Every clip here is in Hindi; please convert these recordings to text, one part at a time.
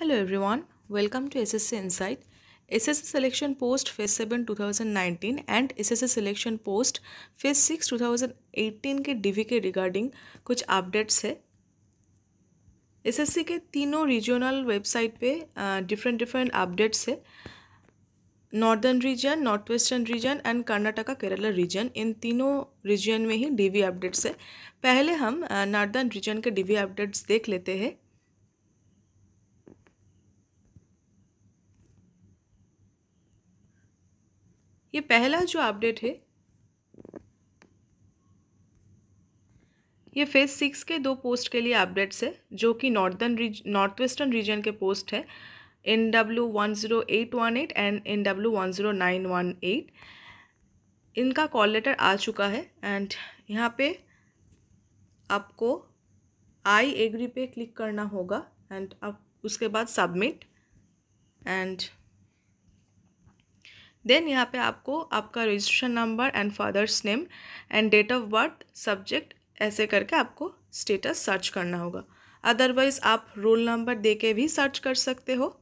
hello everyone welcome to SSC insight SSC selection post phase seven nineteen and SSC selection post phase six 2018 के डीवी के रिगार्डिंग कुछ अपडेट्स है एसएससी के तीनों रीजनल वेबसाइट पे डिफरेंट डिफरेंट अपडेट्स है northern region north western region and Karnataka Kerala region इन तीनों रीजन में ही डीवी अपडेट्स है पहले हम नॉर्दर्न रीजन के डीवी अपडेट्स देख लेते हैं ये पहला जो अपडेट है ये फेज सिक्स के दो पोस्ट के लिए अपडेट्स है जो कि northern region north western region के पोस्ट है N W one zero eight one eight and N W one zero nine one eight इनका कॉल लेटर आ चुका है एंड यहाँ पे आपको आई एग्री पे क्लिक करना होगा एंड आप उसके बाद सबमिट एंड देन यहाँ पे आपको आपका registration number and father's name and date of birth subject ऐसे करके आपको स्टेटस सर्च करना होगा अदरवाइज़ आप रोल नंबर दे के भी सर्च कर सकते हो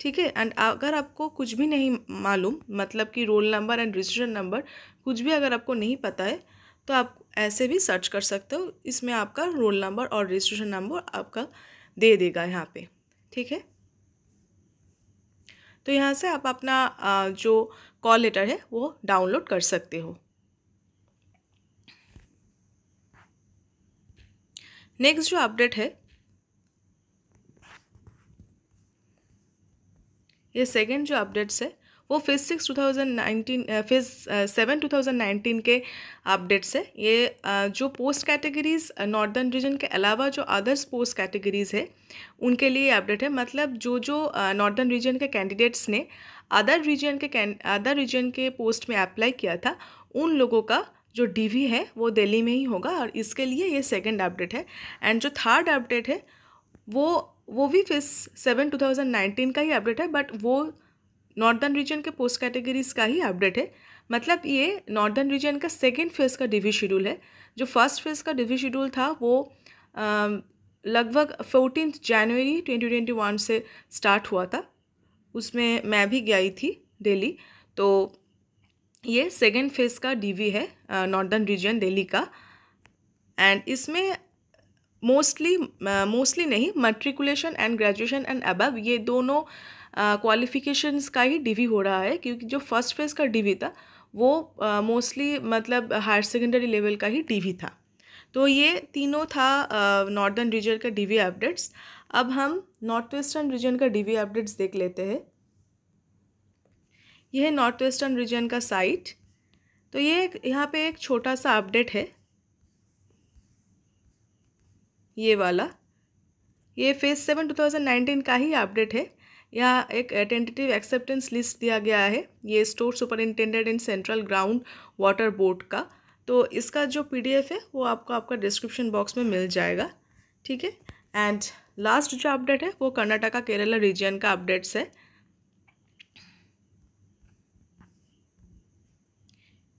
ठीक है एंड अगर आपको कुछ भी नहीं मालूम मतलब कि roll number and registration number कुछ भी अगर आपको नहीं पता है तो आप ऐसे भी सर्च कर सकते हो इसमें आपका रोल नंबर और रजिस्ट्रेशन नंबर आपका दे देगा यहाँ पे ठीक है तो यहाँ से आप अपना जो कॉल लेटर है वो डाउनलोड कर सकते हो नेक्स्ट जो अपडेट है ये सेकेंड जो अपडेट्स है वो phase six two thousand nineteen phase seven two thousand nineteen के अपडेट्स है ये जो पोस्ट कैटेगरीज़ नॉर्दर्न रीजन के अलावा जो अदर्स पोस्ट कैटेगरीज़ है उनके लिए अपडेट है मतलब जो जो नॉर्दर्न रीजन के कैंडिडेट्स ने अदर रीजन के अदर रीजन के पोस्ट में अप्लाई किया था उन लोगों का जो डी है वो दिल्ली में ही होगा और इसके लिए ये सेकेंड अपडेट है एंड जो थर्ड अपडेट है वो वो भी phase seven two thousand nineteen का ही अपडेट है बट वो नॉर्दर्न रीजन के पोस्ट कैटेगरीज का ही अपडेट है मतलब ये नॉर्दर्न रीजन का सेकेंड फेज़ का डिवी शेड्यूल है जो फर्स्ट फेज़ का डिवी शेड्यूल था वो लगभग फोर्टीन जनवरी ट्वेंटी ट्वेंटी वन से स्टार्ट हुआ था उसमें मैं भी गई थी दिल्ली तो ये सेकेंड फेज़ का डीवी है नॉर्दर्न रीजन दिल्ली का एंड इसमें मोस्टली मोस्टली नहीं matriculation and graduation and above ये दोनों क्वालिफिकेशंस का ही डीवी हो रहा है क्योंकि जो फर्स्ट फेज़ का डीवी था वो मोस्टली मतलब हायर सेकेंडरी लेवल का ही डीवी था तो ये तीनों था नॉर्दर्न रीजन का डीवी अपडेट्स अब हम नॉर्थ वेस्टर्न रीजन का डीवी अपडेट्स देख लेते हैं यह है नॉर्थ वेस्टर्न रीजन का साइट तो ये यहाँ पे एक छोटा सा अपडेट है ये वाला ये phase seven two thousand nineteen का ही अपडेट है यहाँ एक टेंटेटिव एक्सेप्टेंस लिस्ट दिया गया है ये store superintendent and central ground water board का तो इसका जो पीडीएफ है वो आपको आपका डिस्क्रिप्शन बॉक्स में मिल जाएगा ठीक है एंड लास्ट जो अपडेट है वो कर्नाटका केरला रीजन का अपडेट्स है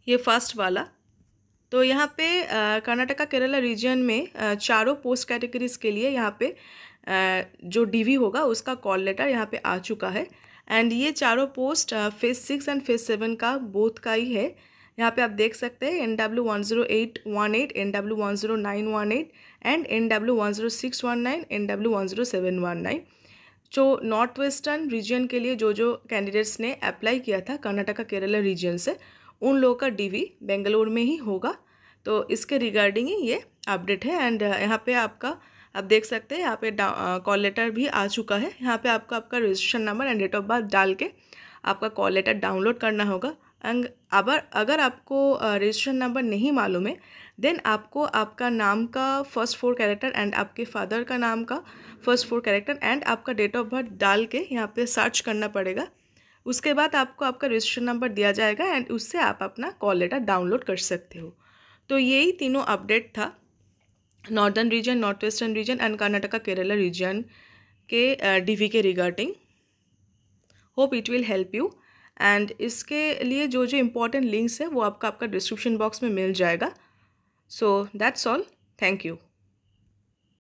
ये फर्स्ट वाला तो यहाँ पे कर्नाटका केरला रीजन में चारों पोस्ट कैटेगरीज़ के लिए यहाँ पे जो डीवी होगा उसका कॉल लेटर यहाँ पे आ चुका है एंड ये चारों post phase six and phase seven का बोथ का ही है यहाँ पे आप देख सकते हैं N W one zero eight one eight N W one zero nine one eight and N W one zero six one nine N W one zero seven one nine जो नॉर्थ वेस्टर्न रीजन के लिए जो जो कैंडिडेट्स ने अप्लाई किया था कर्नाटका केरला रीजन से उन लोगों का डीवी बेंगलोर में ही होगा तो इसके रिगार्डिंग ही ये अपडेट है एंड uh, यहाँ पे आपका आप देख सकते हैं यहाँ पे कॉल लेटर uh, भी आ चुका है यहाँ पे आपका आपका registration number and date of birth डाल के आपका कॉल लेटर डाउनलोड करना होगा एंड अब अगर आपको रजिस्ट्रेशन uh, नंबर नहीं मालूम है देन आपको आपका नाम का फर्स्ट फोर कैरेक्टर एंड आपके फादर का नाम का फर्स्ट फोर कैरेक्टर एंड आपका डेट ऑफ बर्थ डाल के यहाँ पे सर्च करना पड़ेगा उसके बाद आपको आपका रजिस्ट्रेशन नंबर दिया जाएगा एंड उससे आप अपना कॉल लेटर डाउनलोड कर सकते हो तो यही तीनों अपडेट था northern region north western region and Karnataka Kerala region के डीवी के regarding hope it will help you and इसके लिए जो जो इम्पोर्टेंट लिंक्स है वो आपका आपका डिस्क्रिप्शन बॉक्स में मिल जाएगा so that's all thank you